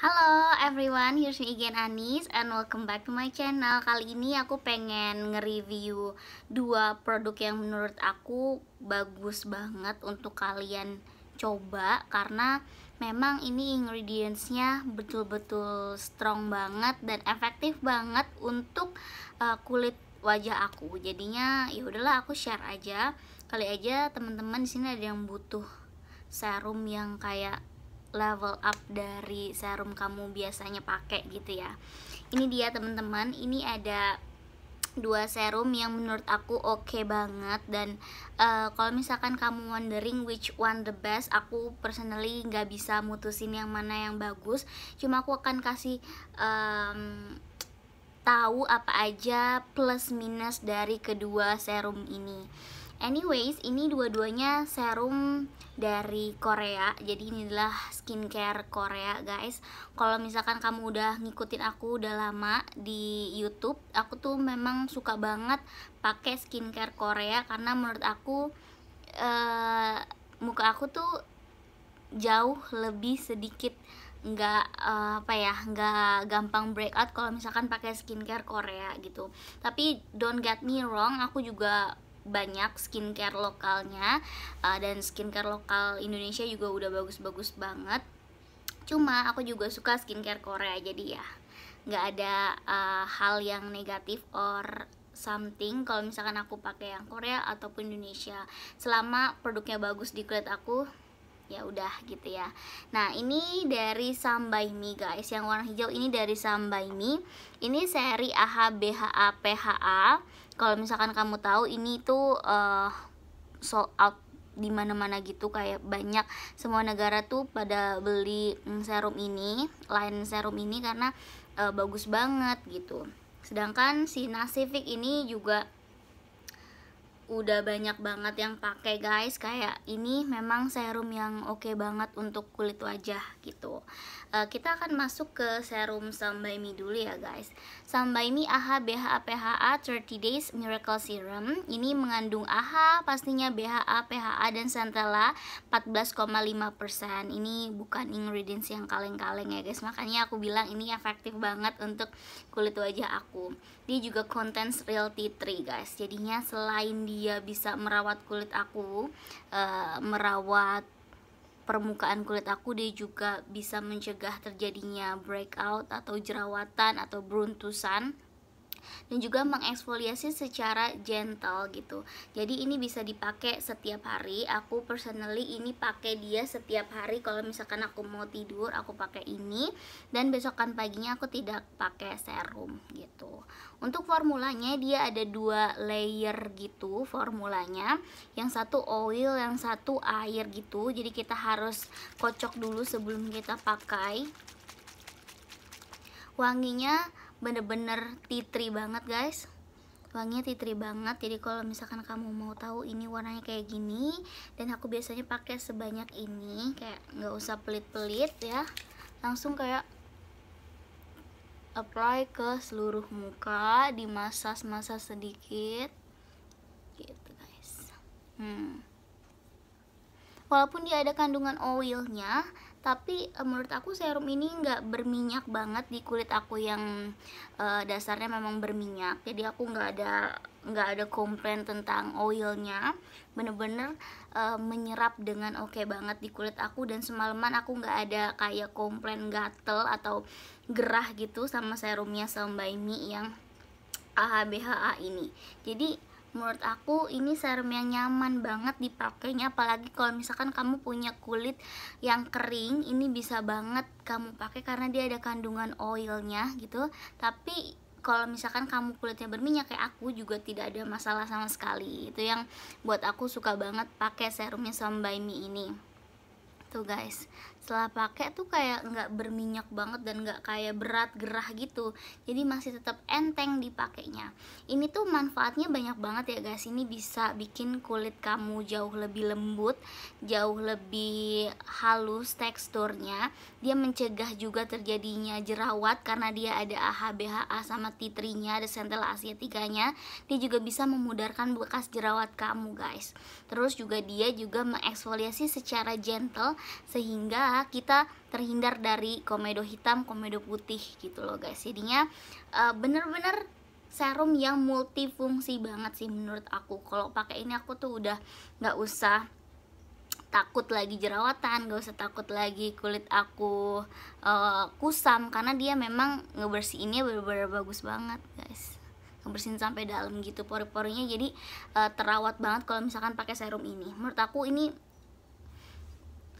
Halo everyone, here's me again Anis and welcome back to my channel Kali ini aku pengen nge-review dua produk yang menurut aku bagus banget untuk kalian coba Karena memang ini ingredientsnya betul-betul strong banget dan efektif banget untuk uh, kulit wajah aku Jadinya ya udahlah aku share aja Kali aja teman-teman di sini ada yang butuh serum yang kayak level up dari serum kamu biasanya pakai gitu ya ini dia teman-teman ini ada dua serum yang menurut aku oke okay banget dan uh, kalau misalkan kamu wondering which one the best aku personally nggak bisa mutusin yang mana yang bagus cuma aku akan kasih um, tahu apa aja plus minus dari kedua serum ini Anyways, ini dua-duanya serum dari Korea. Jadi ini adalah skincare Korea, guys. Kalau misalkan kamu udah ngikutin aku udah lama di YouTube, aku tuh memang suka banget pakai skincare Korea karena menurut aku uh, muka aku tuh jauh lebih sedikit nggak uh, apa ya nggak gampang breakout kalau misalkan pakai skincare Korea gitu tapi don't get me wrong aku juga banyak skincare lokalnya uh, dan skincare lokal Indonesia juga udah bagus-bagus banget cuma aku juga suka skincare Korea jadi ya nggak ada uh, hal yang negatif or something kalau misalkan aku pakai yang Korea ataupun Indonesia selama produknya bagus di kulit aku ya udah gitu ya nah ini dari Sambai Mi guys yang warna hijau ini dari Sambai Mi ini seri AHBHA PHA kalau misalkan kamu tahu ini tuh uh, sold out di mana-mana gitu kayak banyak semua negara tuh pada beli mm, serum ini, lain serum ini karena uh, bagus banget gitu. Sedangkan si nasifik ini juga udah banyak banget yang pakai guys kayak ini memang serum yang oke okay banget untuk kulit wajah gitu uh, kita akan masuk ke serum sambai mi dulu ya guys sambai mi AHA BHA PHA 30 days miracle serum ini mengandung AHA pastinya BHA PHA dan centella 14,5% ini bukan ingredients yang kaleng-kaleng ya guys makanya aku bilang ini efektif banget untuk kulit wajah aku dia juga contents real tea tree guys jadinya selain di dia bisa merawat kulit aku uh, merawat permukaan kulit aku dia juga bisa mencegah terjadinya breakout atau jerawatan atau beruntusan dan juga mengeksfoliasi secara gentle gitu jadi ini bisa dipakai setiap hari aku personally ini pakai dia setiap hari kalau misalkan aku mau tidur aku pakai ini dan besokan paginya aku tidak pakai serum gitu untuk formulanya dia ada dua layer gitu formulanya yang satu oil yang satu air gitu jadi kita harus kocok dulu sebelum kita pakai wanginya bener-bener titri banget guys wanginya titri banget jadi kalau misalkan kamu mau tahu ini warnanya kayak gini dan aku biasanya pakai sebanyak ini kayak nggak usah pelit-pelit ya langsung kayak apply ke seluruh muka di masa-masa sedikit gitu guys hmm. walaupun dia ada kandungan oilnya tapi e, menurut aku serum ini nggak berminyak banget di kulit aku yang e, dasarnya memang berminyak jadi aku nggak ada nggak ada komplain tentang oilnya bener-bener e, menyerap dengan oke okay banget di kulit aku dan semalaman aku nggak ada kayak komplain gatel atau gerah gitu sama serumnya Sambay Mi yang AHBHA ini jadi menurut aku ini serum yang nyaman banget dipakainya apalagi kalau misalkan kamu punya kulit yang kering ini bisa banget kamu pakai karena dia ada kandungan oilnya gitu tapi kalau misalkan kamu kulitnya berminyak kayak aku juga tidak ada masalah sama sekali itu yang buat aku suka banget pakai serumnya Sombaimi ini tuh guys setelah pakai tuh kayak nggak berminyak banget dan nggak kayak berat gerah gitu jadi masih tetap enteng dipakainya ini tuh manfaatnya banyak banget ya guys ini bisa bikin kulit kamu jauh lebih lembut jauh lebih halus teksturnya dia mencegah juga terjadinya jerawat karena dia ada AHA BHA sama titrinya ada sentel asiatikanya dia juga bisa memudarkan bekas jerawat kamu guys terus juga dia juga mengeksfoliasi secara gentle sehingga kita terhindar dari komedo hitam, komedo putih gitu loh guys. Jadinya eh, bener-bener uh, serum yang multifungsi banget sih menurut aku. Kalau pakai ini aku tuh udah gak usah takut lagi jerawatan, gak usah takut lagi kulit aku uh, kusam karena dia memang ngebersihinnya bener-bener bagus banget guys ngebersihin sampai dalam gitu pori-porinya jadi uh, terawat banget kalau misalkan pakai serum ini menurut aku ini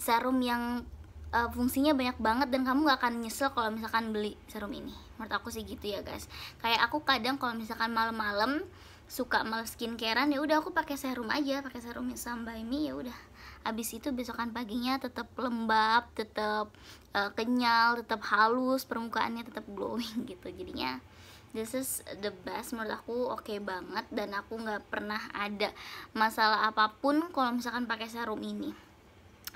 serum yang uh, fungsinya banyak banget dan kamu gak akan nyesel kalau misalkan beli serum ini menurut aku sih gitu ya guys kayak aku kadang kalau misalkan malam-malam suka males skincarean ya udah aku pakai serum aja pakai serum Sam by Me ya udah abis itu besokan paginya tetap lembab tetap uh, eh, kenyal tetap halus permukaannya tetap glowing gitu jadinya this is the best menurut aku oke okay banget dan aku nggak pernah ada masalah apapun kalau misalkan pakai serum ini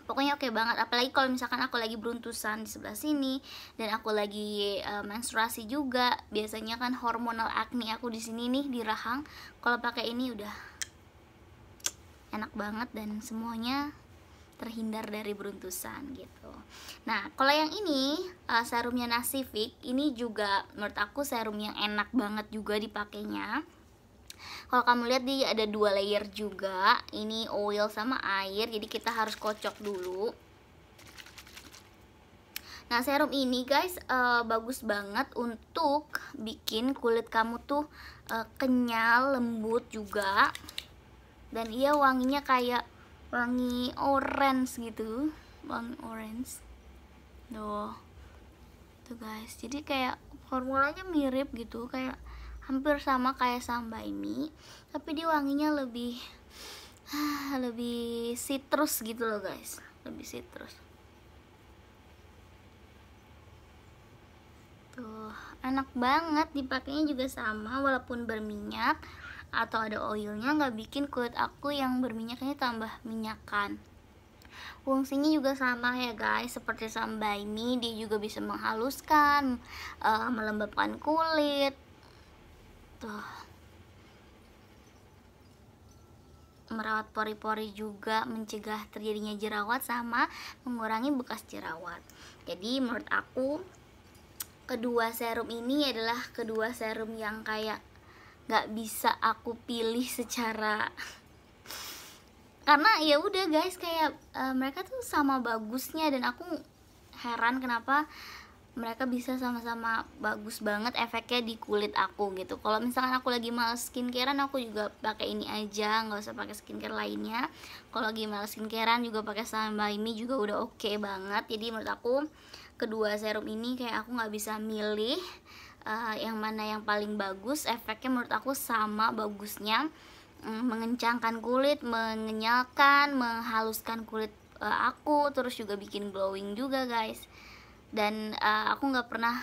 pokoknya oke okay banget apalagi kalau misalkan aku lagi beruntusan di sebelah sini dan aku lagi uh, menstruasi juga biasanya kan hormonal acne aku di sini nih di rahang kalau pakai ini udah enak banget dan semuanya terhindar dari beruntusan gitu. Nah, kalau yang ini uh, serumnya Nasifik ini juga menurut aku serum yang enak banget juga dipakainya kalau kamu lihat di ada dua layer juga ini oil sama air jadi kita harus kocok dulu Nah serum ini guys uh, bagus banget untuk bikin kulit kamu tuh uh, kenyal, lembut juga Dan ia wanginya kayak wangi orange gitu Wangi orange Tuh Tuh guys, jadi kayak formulanya mirip gitu Kayak hampir sama kayak sambai mie tapi dia wanginya lebih ah, lebih citrus gitu loh guys lebih citrus tuh enak banget dipakainya juga sama walaupun berminyak atau ada oilnya nggak bikin kulit aku yang berminyak ini tambah minyakan fungsinya juga sama ya guys seperti sambai mie dia juga bisa menghaluskan uh, melembabkan kulit tuh merawat pori-pori juga mencegah terjadinya jerawat sama mengurangi bekas jerawat jadi menurut aku kedua serum ini adalah kedua serum yang kayak gak bisa aku pilih secara karena ya udah guys kayak uh, mereka tuh sama bagusnya dan aku heran kenapa mereka bisa sama-sama bagus banget efeknya di kulit aku gitu kalau misalkan aku lagi males skincarean aku juga pakai ini aja nggak usah pakai skincare lainnya kalau lagi males skincarean juga pakai Sun By Me juga udah oke okay banget jadi menurut aku kedua serum ini kayak aku nggak bisa milih uh, yang mana yang paling bagus efeknya menurut aku sama bagusnya mm, mengencangkan kulit mengenyalkan menghaluskan kulit uh, aku terus juga bikin glowing juga guys dan uh, aku nggak pernah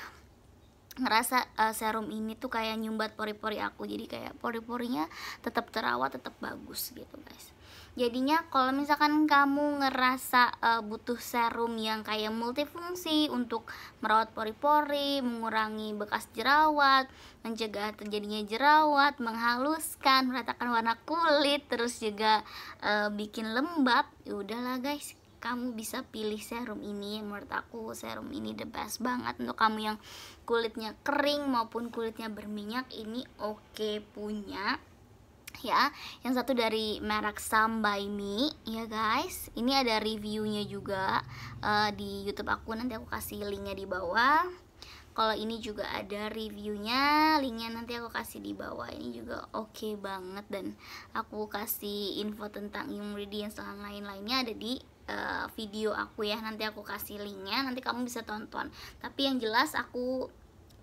ngerasa uh, serum ini tuh kayak nyumbat pori-pori aku jadi kayak pori-porinya tetap terawat tetap bagus gitu guys jadinya kalau misalkan kamu ngerasa uh, butuh serum yang kayak multifungsi untuk merawat pori-pori mengurangi bekas jerawat mencegah terjadinya jerawat menghaluskan meratakan warna kulit terus juga uh, bikin lembab ya udahlah guys kamu bisa pilih serum ini menurut aku serum ini the best banget untuk kamu yang kulitnya kering maupun kulitnya berminyak ini oke okay punya ya yang satu dari merek Sam by Me ya guys ini ada reviewnya juga uh, di YouTube aku nanti aku kasih linknya di bawah kalau ini juga ada reviewnya linknya nanti aku kasih di bawah ini juga oke okay banget dan aku kasih info tentang ingredients dan lain-lainnya ada di uh, video aku ya nanti aku kasih linknya nanti kamu bisa tonton tapi yang jelas aku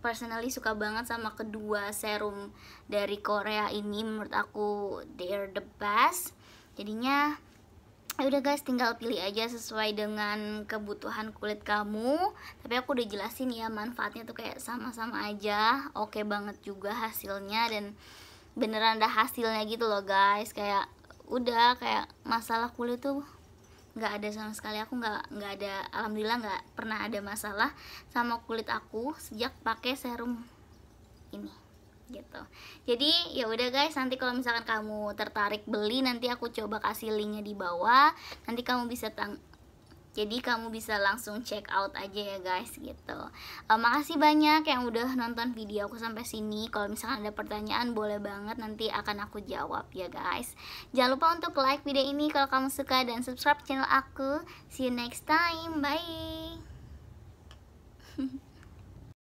personally suka banget sama kedua serum dari Korea ini menurut aku they're the best jadinya ya udah guys tinggal pilih aja sesuai dengan kebutuhan kulit kamu tapi aku udah jelasin ya manfaatnya tuh kayak sama-sama aja oke okay banget juga hasilnya dan beneran ada hasilnya gitu loh guys kayak udah kayak masalah kulit tuh nggak ada sama sekali aku nggak nggak ada alhamdulillah nggak pernah ada masalah sama kulit aku sejak pakai serum ini gitu jadi ya udah guys nanti kalau misalkan kamu tertarik beli nanti aku coba kasih linknya di bawah nanti kamu bisa tang jadi kamu bisa langsung check out aja ya guys gitu uh, makasih banyak yang udah nonton video aku sampai sini kalau misalkan ada pertanyaan boleh banget nanti akan aku jawab ya guys jangan lupa untuk like video ini kalau kamu suka dan subscribe channel aku see you next time bye